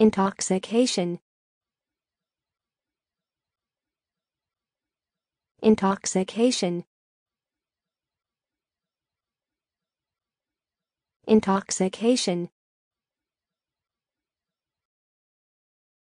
Intoxication Intoxication Intoxication